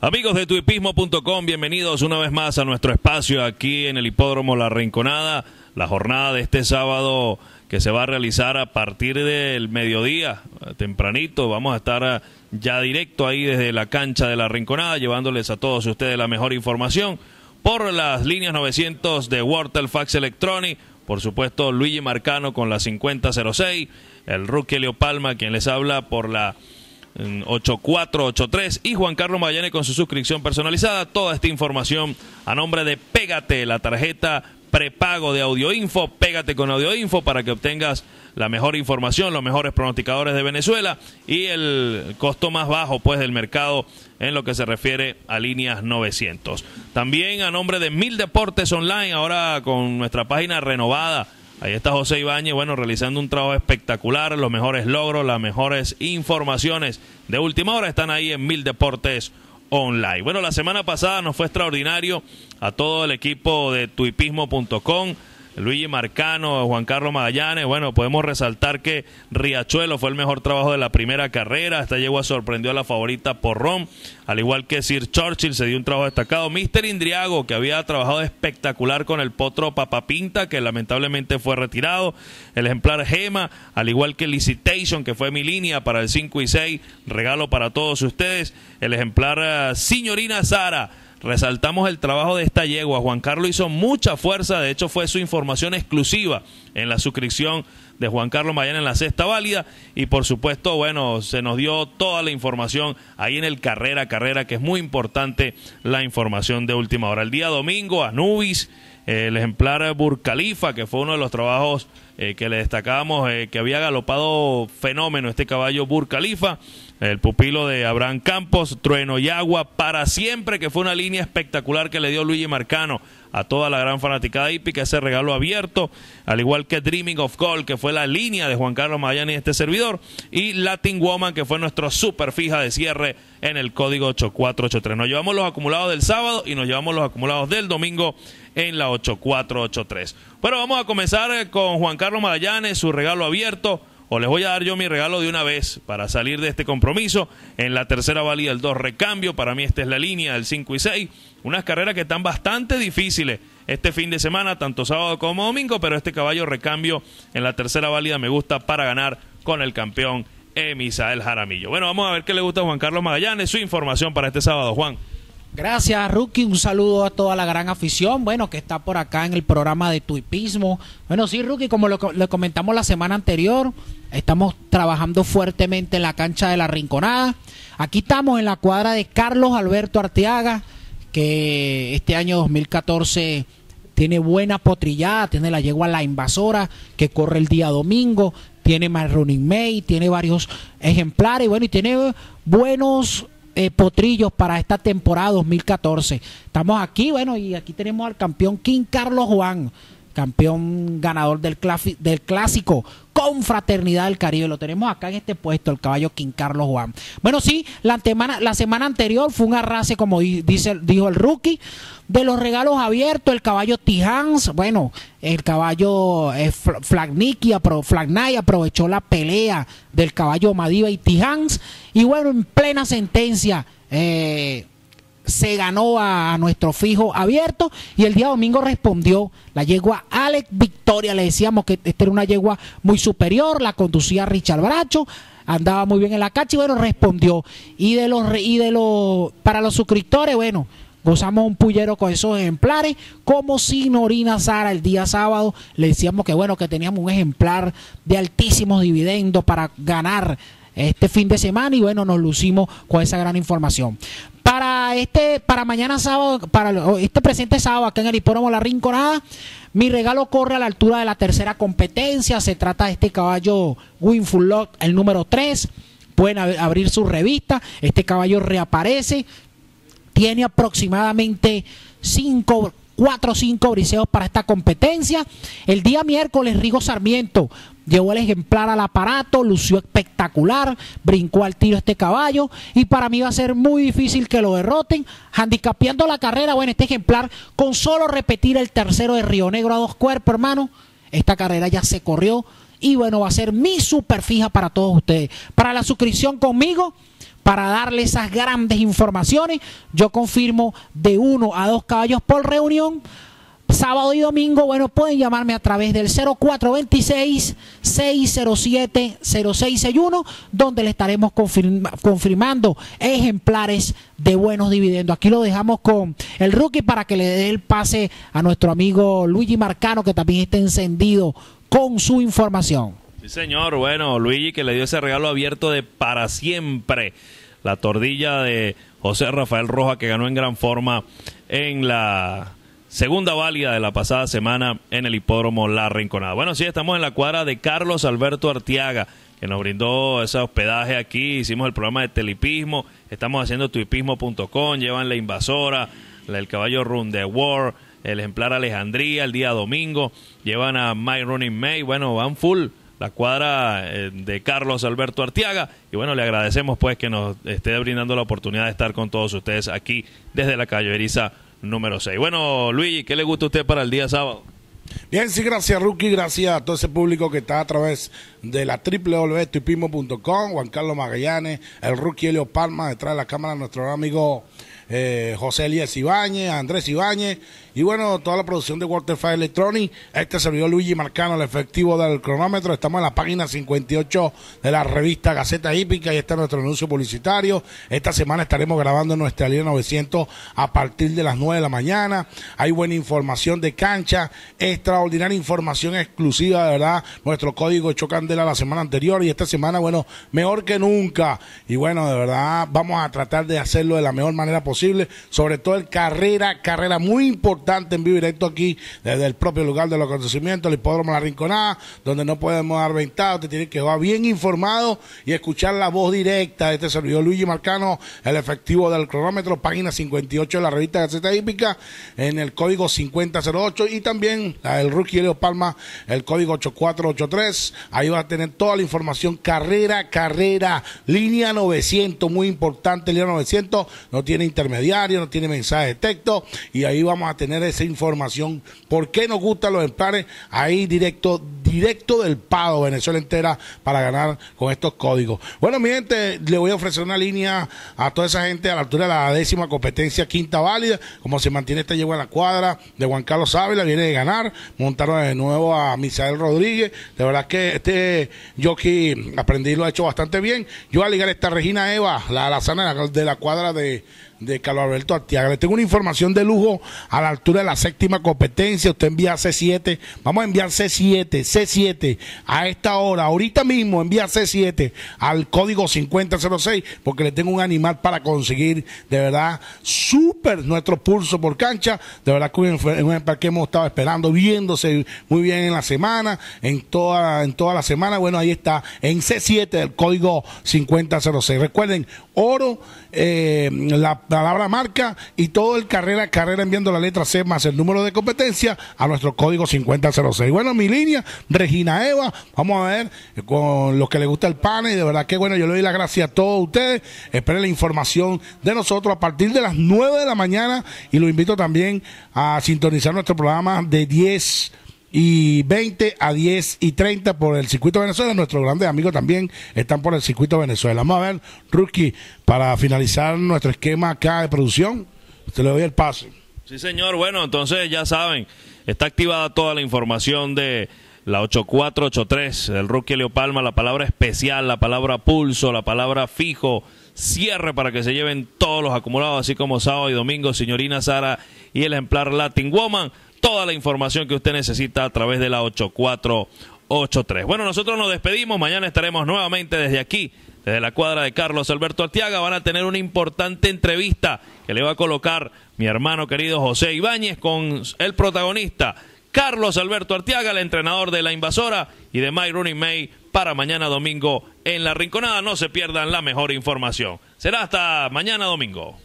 Amigos de tuipismo.com, bienvenidos una vez más a nuestro espacio aquí en el Hipódromo La Rinconada. La jornada de este sábado que se va a realizar a partir del mediodía, eh, tempranito. Vamos a estar eh, ya directo ahí desde la cancha de La Rinconada, llevándoles a todos ustedes la mejor información por las líneas 900 de Wortel Fax Electronic. Por supuesto, Luigi Marcano con la 5006, el rookie Leo Palma, quien les habla por la 8483 y Juan Carlos Magallanes con su suscripción personalizada. Toda esta información a nombre de Pégate, la tarjeta prepago de Audioinfo. Pégate con Audioinfo para que obtengas la mejor información, los mejores pronosticadores de Venezuela y el costo más bajo pues del mercado en lo que se refiere a líneas 900. También a nombre de Mil Deportes Online, ahora con nuestra página renovada Ahí está José Ibáñez, bueno, realizando un trabajo espectacular, los mejores logros, las mejores informaciones de última hora están ahí en Mil Deportes Online. Bueno, la semana pasada nos fue extraordinario a todo el equipo de tuipismo.com Luigi Marcano, Juan Carlos Magallanes. Bueno, podemos resaltar que Riachuelo fue el mejor trabajo de la primera carrera. Esta yegua sorprendió a la favorita Porrón, al igual que Sir Churchill se dio un trabajo destacado. Mister Indriago, que había trabajado espectacular con el potro Papapinta, que lamentablemente fue retirado. El ejemplar Gema, al igual que Licitation, que fue mi línea para el 5 y 6. Regalo para todos ustedes. El ejemplar eh, Señorina Sara Resaltamos el trabajo de esta yegua. Juan Carlos hizo mucha fuerza, de hecho fue su información exclusiva en la suscripción de Juan Carlos Mayana en la sexta válida y por supuesto, bueno, se nos dio toda la información ahí en el carrera carrera, que es muy importante la información de última hora. El día domingo, Anubis, eh, el ejemplar burkhalifa que fue uno de los trabajos eh, que le destacábamos, eh, que había galopado fenómeno este caballo Burkhalifa el pupilo de Abraham Campos, Trueno y Agua, para siempre, que fue una línea espectacular que le dio Luigi Marcano a toda la gran fanaticada hípica, ese regalo abierto, al igual que Dreaming of Gold, que fue la línea de Juan Carlos Magallanes este servidor, y Latin Woman, que fue nuestro super fija de cierre en el código 8483. Nos llevamos los acumulados del sábado y nos llevamos los acumulados del domingo en la 8483. Bueno, vamos a comenzar eh, con Juan Carlos Magallanes, su regalo abierto les voy a dar yo mi regalo de una vez para salir de este compromiso. En la tercera válida el 2 recambio, para mí esta es la línea del 5 y 6. Unas carreras que están bastante difíciles este fin de semana, tanto sábado como domingo, pero este caballo recambio en la tercera válida me gusta para ganar con el campeón Emisael Jaramillo. Bueno, vamos a ver qué le gusta a Juan Carlos Magallanes, su información para este sábado, Juan. Gracias, Rookie. Un saludo a toda la gran afición, bueno, que está por acá en el programa de Tuipismo. Bueno, sí, Rookie, como lo, comentamos la semana anterior, estamos trabajando fuertemente en la cancha de la Rinconada. Aquí estamos en la cuadra de Carlos Alberto Arteaga, que este año 2014 tiene buena potrillada, tiene la yegua La Invasora, que corre el día domingo, tiene más Running May, tiene varios ejemplares, bueno, y tiene buenos eh, potrillos para esta temporada 2014. Estamos aquí, bueno, y aquí tenemos al campeón King Carlos Juan campeón ganador del, del clásico Fraternidad del Caribe. Lo tenemos acá en este puesto, el caballo King Carlos Juan. Bueno, sí, la, la semana anterior fue un arrase, como dice, dijo el rookie. De los regalos abiertos, el caballo Tijans, bueno, el caballo eh, Flagniki, Flagnay aprovechó la pelea del caballo Madiva y Tijans. Y bueno, en plena sentencia, eh, se ganó a, nuestro fijo abierto y el día domingo respondió la yegua Alex Victoria. Le decíamos que esta era una yegua muy superior, la conducía Richard Bracho, andaba muy bien en la cacha y bueno, respondió. Y de los y de los para los suscriptores, bueno, gozamos un pullero con esos ejemplares, como Norina Sara el día sábado, le decíamos que bueno, que teníamos un ejemplar de altísimos dividendos para ganar este fin de semana y bueno, nos lucimos con esa gran información. Para este, para mañana sábado, para este presente sábado ...aquí en el hipódromo La Rinconada, mi regalo corre a la altura de la tercera competencia. Se trata de este caballo Winful Lock, el número 3. Pueden abrir su revista. Este caballo reaparece. Tiene aproximadamente 5 cuatro o 5 briseos para esta competencia. El día miércoles, Rigo Sarmiento Llevó el ejemplar al aparato, lució espectacular, brincó al tiro este caballo y para mí va a ser muy difícil que lo derroten, handicapeando la carrera. Bueno, este ejemplar con solo repetir el tercero de Río Negro a dos cuerpos, hermano, esta carrera ya se corrió y bueno, va a ser mi fija para todos ustedes. Para la suscripción conmigo, para darle esas grandes informaciones, yo confirmo de uno a dos caballos por reunión sábado y domingo, bueno, pueden llamarme a través del 0426-607-0661, donde le estaremos confirmando ejemplares de buenos dividendos. Aquí lo dejamos con el rookie para que le dé el pase a nuestro amigo Luigi Marcano, que también está encendido con su información. Sí, señor. Bueno, Luigi que le dio ese regalo abierto de para siempre. La tordilla de José Rafael Roja que ganó en gran forma en la segunda válida de la pasada semana en el hipódromo La Rinconada. Bueno, sí, estamos en la cuadra de Carlos Alberto Artiaga, que nos brindó ese hospedaje aquí. Hicimos el programa de Telipismo, estamos haciendo tuipismo.com, llevan La Invasora, El Caballo Run the War, el ejemplar Alejandría el día domingo, llevan a My Running May, bueno, van full la cuadra eh, de Carlos Alberto Artiaga. Y bueno, le agradecemos pues que nos esté brindando la oportunidad de estar con todos ustedes aquí desde la calle Eriza, número 6. Bueno, Luigi, ¿qué le gusta a usted para el día sábado? Bien, sí, gracias Rookie, gracias a todo ese público que está a través de la www.tupismo.com, Juan Carlos Magallanes, el Rookie Helio Palma, detrás de la cámara nuestro amigo eh, José Elías Ibáñez, Andrés Ibáñez y bueno, toda la producción de Waterfly Electronic. Este servidor Luigi Marcano, el efectivo del cronómetro. Estamos en la página 58 de la revista Gaceta Hípica y este nuestro anuncio publicitario. Esta semana estaremos grabando nuestra línea 900 a partir de las 9 de la mañana. Hay buena información de cancha, extraordinaria información exclusiva, de verdad. Nuestro código echó candela la semana anterior y esta semana, bueno, mejor que nunca. Y bueno, de verdad, vamos a tratar de hacerlo de la mejor manera posible sobre todo el carrera, carrera muy importante en vivo directo aquí, desde el propio lugar de los acontecimientos, el hipódromo La Rinconada, donde no podemos dar ventaja, usted tiene que va bien informado y escuchar la voz directa de este servidor Luigi Marcano, el efectivo del cronómetro, página 58 de la revista Gaceta Hípica, en el código 5008 y también el rookie leo Palma, el código 8483, ahí va a tener toda la información, carrera, carrera, línea 900, muy importante, línea 900, no tiene internet intermediario, no tiene mensaje de texto y ahí vamos a tener esa información. ¿Por qué nos gustan los emplares? Ahí directo, directo del Pado, Venezuela entera, para ganar con estos códigos. Bueno, mi gente, le voy a ofrecer una línea a toda esa gente a la altura de la décima competencia quinta válida. Como se mantiene esta yegua a la cuadra de Juan Carlos Ávila, viene de ganar. Montaron de nuevo a Misael Rodríguez. De verdad que este jockey aprendí lo ha hecho bastante bien. Yo voy a ligar esta Regina Eva, la alazana de la cuadra de de Carlos Alberto Artiaga. Le tengo una información de lujo a la altura de la séptima competencia. Usted envía C7. Vamos a enviar C7, C7 a esta hora. Ahorita mismo envía C7 al código 5006 porque le tengo un animal para conseguir de verdad súper nuestro pulso por cancha. De verdad que hemos estado esperando, viéndose muy bien en la semana, en toda, en toda la semana. Bueno, ahí está en C7 del código 5006. Recuerden, oro, eh, la palabra marca y todo el carrera carrera enviando la letra C más el número de competencia a nuestro código 5006. Bueno, mi línea, Regina Eva, vamos a ver eh, con los que les gusta el pan y de verdad que bueno, yo le doy las gracias a todos ustedes. Esperen la información de nosotros a partir de las 9 de la mañana y los invito también a sintonizar nuestro programa de 10 y 20 a 10 y 30 por el circuito Venezuela. Nuestros grandes amigos también están por el circuito Venezuela. Vamos a ver, Rookie, para finalizar nuestro esquema acá de producción, te le doy el paso. Sí, señor. Bueno, entonces ya saben, está activada toda la información de la 8483 del Rookie Leopalma, la palabra especial, la palabra pulso, la palabra fijo, cierre para que se lleven todos los acumulados, así como sábado y domingo, señorina Sara y el ejemplar Latin Woman toda la información que usted necesita a través de la 8483. Bueno, nosotros nos despedimos. Mañana estaremos nuevamente desde aquí, desde la cuadra de Carlos Alberto Artiaga. Van a tener una importante entrevista que le va a colocar mi hermano querido José Ibáñez con el protagonista. Carlos Alberto Artiaga, el entrenador de La Invasora y de My Rooney May para mañana domingo en La Rinconada. No se pierdan la mejor información. Será hasta mañana domingo.